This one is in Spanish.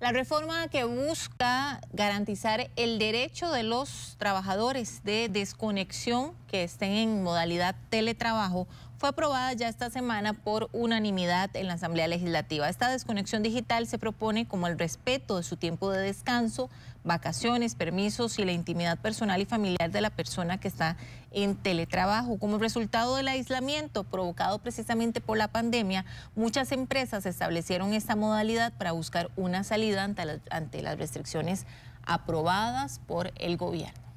La reforma que busca garantizar el derecho de los trabajadores de desconexión que estén en modalidad teletrabajo fue aprobada ya esta semana por unanimidad en la Asamblea Legislativa. Esta desconexión digital se propone como el respeto de su tiempo de descanso, vacaciones, permisos y la intimidad personal y familiar de la persona que está en teletrabajo. Como resultado del aislamiento provocado precisamente por la pandemia, muchas empresas establecieron esta modalidad para buscar una salida ante las, restricciones aprobadas por el gobierno.